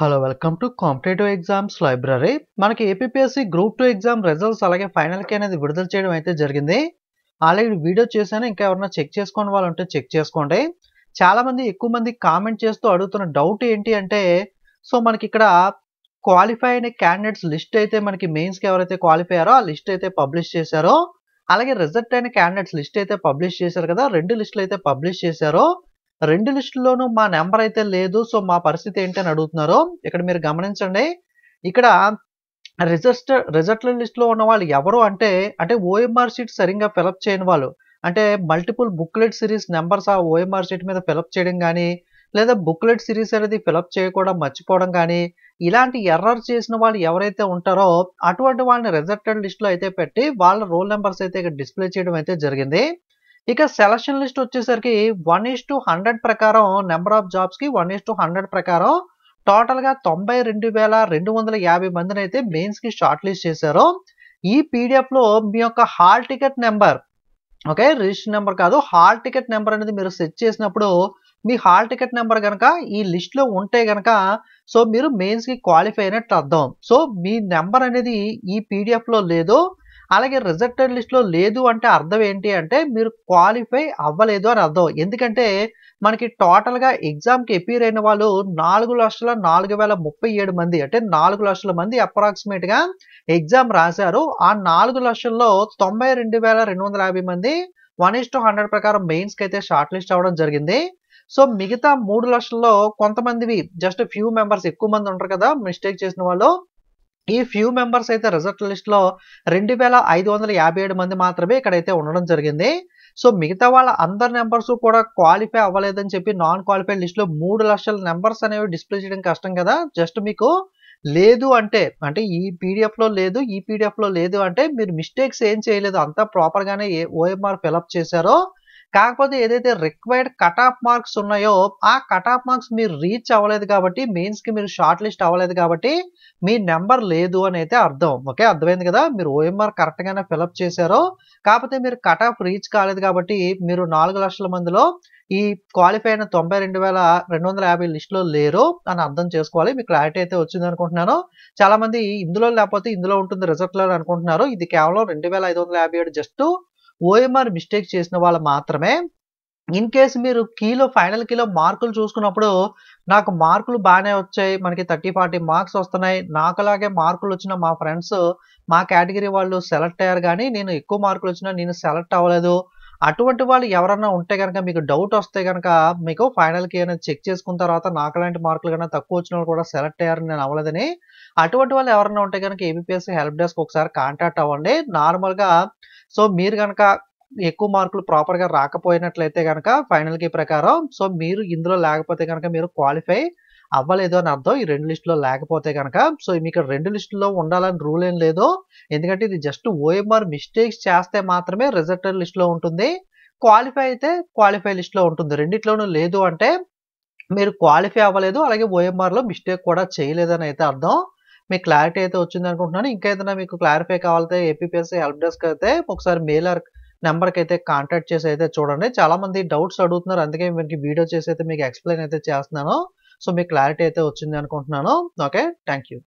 hello welcome to competitive exams library మనకి APSC group two exam results అలాగే ఫైనల్కి అనేది విడుదల చేయడం అయితే జరిగింది ఆల్రెడీ వీడియో చేశాను ఇంకా ఎవరన్నా చెక్ చేసుకోని వాళ్ళు ఉంటే చెక్ చేసుకోండి చాలామంది ఎక్కువ మంది కామెంట్ చేస్తూ అడుగుతున్న డౌట్ ఏంటి అంటే సో మనకి ఇక్కడ క్వాలిఫై అయిన క్యాండిడేట్స్ లిస్ట్ అయితే మనకి మెయిన్స్కి ఎవరైతే క్వాలిఫై అయ్యారో ఆ లిస్ట్ అయితే పబ్లిష్ చేశారో అలాగే రిజల్ట్ అయిన క్యాండిడేట్స్ లిస్ట్ అయితే పబ్లిష్ చేశారు కదా రెండు లిస్టులు అయితే పబ్లిష్ చేశారో రెండు లిస్టుల్లోనూ మా నెంబర్ అయితే లేదు సో మా పరిస్థితి ఏంటి అని అడుగుతున్నారు ఇక్కడ మీరు గమనించండి ఇక్కడ రిజిస్టర్ రిజల్ట్ల లిస్ట్లో ఉన్న వాళ్ళు ఎవరు అంటే అంటే ఓఎంఆర్ షీట్ సరిగ్గా ఫిలప్ చేయని వాళ్ళు అంటే మల్టిపుల్ బుక్లెట్ సిరీస్ నెంబర్స్ ఆ ఓఎంఆర్ షీట్ మీద ఫిలప్ చేయడం కానీ లేదా బుక్లెట్ సిరీస్ అనేది ఫిలప్ చేయకుండా మర్చిపోవడం కానీ ఇలాంటి ఎర్రర్ చేసిన వాళ్ళు ఎవరైతే ఉంటారో అటువంటి వాళ్ళని రిజర్టెడ్ లిస్ట్లో అయితే పెట్టి వాళ్ళ రోల్ నెంబర్స్ అయితే ఇక్కడ డిస్ప్లే చేయడం అయితే జరిగింది ఇక సెలక్షన్ లిస్ట్ వచ్చేసరికి వన్ ఈస్ టు హండ్రెడ్ ప్రకారం నెంబర్ ఆఫ్ జాబ్స్కి వన్ ఈస్ టు హండ్రెడ్ ప్రకారం టోటల్గా తొంభై రెండు వేల రెండు వందల యాభై మందిని అయితే మెయిన్స్కి షార్ట్ లిస్ట్ చేశారు ఈ లో మీ యొక్క hall ticket number okay register number కాదు హాల్ టికెట్ నెంబర్ అనేది మీరు సెట్ చేసినప్పుడు మీ హాల్ టికెట్ నెంబర్ కనుక ఈ లిస్ట్లో ఉంటే కనుక సో మీరు మెయిన్స్కి క్వాలిఫై అయినట్టు అర్థం సో మీ నెంబర్ అనేది ఈ లో లేదు అలాగే రిజెక్టెడ్ లిస్ట్లో లేదు అంటే అర్థం ఏంటి అంటే మీరు క్వాలిఫై అవ్వలేదు అని అర్థం ఎందుకంటే మనకి టోటల్గా ఎగ్జామ్కి ఎపీర్ అయిన వాళ్ళు నాలుగు లక్షల నాలుగు వేల ముప్పై ఏడు మంది అంటే నాలుగు లక్షల మంది అప్రాక్సిమేట్గా ఎగ్జామ్ రాశారు ఆ నాలుగు లక్షల్లో తొంభై రెండు వేల రెండు వందల యాభై మంది వన్ ఇస్ టు హండ్రెడ్ ప్రకారం మెయిన్స్కి అయితే షార్ట్ లిస్ట్ అవ్వడం జరిగింది సో మిగతా మూడు లక్షల్లో కొంతమందివి జస్ట్ ఫ్యూ మెంబర్స్ ఎక్కువ మంది ఉంటారు కదా మిస్టేక్ చేసిన వాళ్ళు ఈ ఫ్యూ మెంబర్స్ అయితే రిజల్ట్ లిస్ట్లో రెండు వేల ఐదు వందల యాభై ఏడు మంది మాత్రమే ఇక్కడైతే ఉండడం జరిగింది సో మిగతా వాళ్ళ అందరి నెంబర్స్ కూడా క్వాలిఫై అవ్వలేదని చెప్పి నాన్ క్వాలిఫైడ్ లిస్ట్లో మూడు లక్షల నెంబర్స్ అనేవి డిస్ప్లే చేయడం కష్టం కదా జస్ట్ మీకు లేదు అంటే అంటే ఈ పీడిఎఫ్లో లేదు ఈ పీడిఎఫ్లో లేదు అంటే మీరు మిస్టేక్స్ ఏం చేయలేదు అంతా ప్రాపర్గానే ఏ ఓఎంఆర్ ఫిలప్ చేశారో కాకపోతే ఏదైతే రిక్వైర్డ్ కట్ ఆఫ్ మార్క్స్ ఉన్నాయో ఆ కట్ ఆఫ్ మార్క్స్ మీరు రీచ్ అవ్వలేదు కాబట్టి కి మీరు షార్ట్ లిస్ట్ అవ్వలేదు కాబట్టి మీ నెంబర్ లేదు అని అయితే అర్థం ఓకే అర్థమైంది కదా మీరు ఓఎంఆర్ గానే ఫిలప్ చేశారో కాకపోతే మీరు కట్ ఆఫ్ రీచ్ కాలేదు కాబట్టి మీరు నాలుగు లక్షల మందిలో ఈ క్వాలిఫై అయిన తొంభై రెండు వేల రెండు వందల యాభై లిస్టులో లేరు అని అర్థం చేసుకోవాలి మీకు క్లారిటీ అయితే వచ్చింది అనుకుంటున్నాను చాలా మంది ఇందులో లేకపోతే ఇందులో ఉంటుంది రిజల్ట్లో అనుకుంటున్నారు ఇది కేవలం రెండు వేల ఐదు వందల యాభై ఏడు జస్ట్ ఓఎంఆర్ మిస్టేక్ చేసిన వాళ్ళు మాత్రమే ఇన్ కేసు మీరు కీలో ఫైనల్ కీలో మార్కులు చూసుకున్నప్పుడు నాకు మార్కులు బాగానే వచ్చాయి మనకి థర్టీ ఫార్టీ మార్క్స్ వస్తున్నాయి నాకులాగే మార్కులు వచ్చిన మా ఫ్రెండ్స్ మా కేటగిరీ వాళ్ళు సెలెక్ట్ అయ్యారు కానీ నేను ఎక్కువ మార్కులు వచ్చినా నేను సెలెక్ట్ అవ్వలేదు అటువంటి వాళ్ళు ఎవరన్నా ఉంటే కనుక మీకు డౌట్ వస్తే కనుక మీకు ఫైనల్కి అనేది చెక్ చేసుకున్న తర్వాత నాకలాంటి మార్కులు కన్నా తక్కువ వచ్చిన వాళ్ళు కూడా సెలెక్ట్ అయ్యారు నేను అవ్వలేదని అటువంటి వాళ్ళు ఎవరన్నా ఉంటే కనుక ఏబిపిఎస్సి హెల్ప్ డెస్క్ ఒకసారి కాంటాక్ట్ అవ్వండి నార్మల్గా సో మీరు కనుక ఎక్కువ మార్కులు ప్రాపర్గా రాకపోయినట్లయితే కనుక ఫైనల్కి ప్రకారం సో మీరు ఇందులో లేకపోతే కనుక మీరు క్వాలిఫై అవ్వలేదు అని అర్థం ఈ రెండు లిస్టులో లేకపోతే కనుక సో మీకు రెండు లిస్టులో ఉండాలని రూల్ ఏం లేదు ఎందుకంటే ఇది జస్ట్ ఓఎంఆర్ మిస్టేక్స్ చేస్తే మాత్రమే రిజల్ట్ లిస్ట్లో ఉంటుంది క్వాలిఫై అయితే క్వాలిఫై లిస్ట్లో ఉంటుంది రెండిట్లోనూ లేదు అంటే మీరు క్వాలిఫై అవ్వలేదు అలాగే ఓఎంఆర్లో మిస్టేక్ కూడా చేయలేదని అయితే అర్థం మీకు క్లారిటీ అయితే వచ్చింది అనుకుంటున్నాను ఇంకా ఏదైనా మీకు క్లారిఫై కావాలంటే ఏపీపీఎస్సీ హెల్ప్ డెస్క్ అయితే ఒకసారి మెయిల్ నెంబర్కి అయితే కాంటాక్ట్ చేసి అయితే చూడండి చాలా మంది డౌట్స్ అడుగుతున్నారు అందుకే మీకు వీడియో చేసి అయితే మీకు ఎక్స్ప్లెయిన్ అయితే చేస్తున్నాను సో మీకు క్లారిటీ అయితే వచ్చింది అనుకుంటున్నాను ఓకే థ్యాంక్ యూ